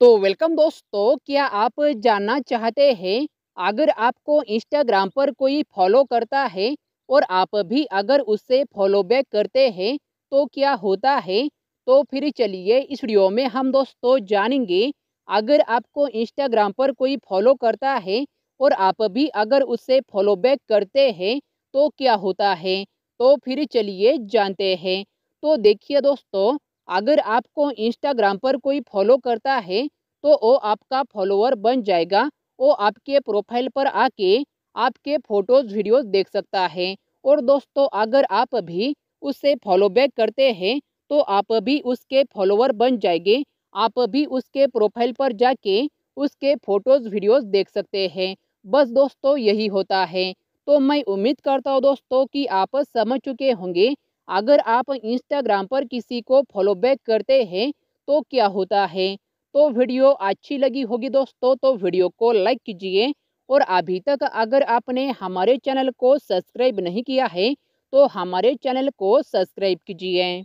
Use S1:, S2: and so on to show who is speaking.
S1: तो वेलकम दोस्तों क्या आप जानना चाहते हैं अगर आपको इंस्टाग्राम पर कोई फॉलो करता है और आप भी अगर उससे फॉलो बैक करते हैं तो क्या होता है तो फिर चलिए इस वीडियो में हम दोस्तों जानेंगे अगर आपको इंस्टाग्राम पर कोई फॉलो करता है और आप भी अगर उससे फॉलो बैक करते हैं तो क्या होता है तो फिर चलिए जानते हैं तो देखिए दोस्तों अगर आपको इंस्टाग्राम पर कोई फॉलो करता है तो वो आपका फॉलोअर बन जाएगा वो आपके प्रोफाइल पर आके आपके फोटोज़ वीडियोज़ देख सकता है और दोस्तों अगर आप भी उससे फॉलो बैक करते हैं तो आप भी उसके फॉलोअर बन जाएंगे आप भी उसके प्रोफाइल पर जाके उसके फ़ोटोज़ वीडियोज़ देख सकते हैं बस दोस्तों यही होता है तो मैं उम्मीद करता हूँ दोस्तों कि आप समझ चुके होंगे अगर आप इंस्टाग्राम पर किसी को फॉलो बैक करते हैं तो क्या होता है तो वीडियो अच्छी लगी होगी दोस्तों तो वीडियो को लाइक कीजिए और अभी तक अगर आपने हमारे चैनल को सब्सक्राइब नहीं किया है तो हमारे चैनल को सब्सक्राइब कीजिए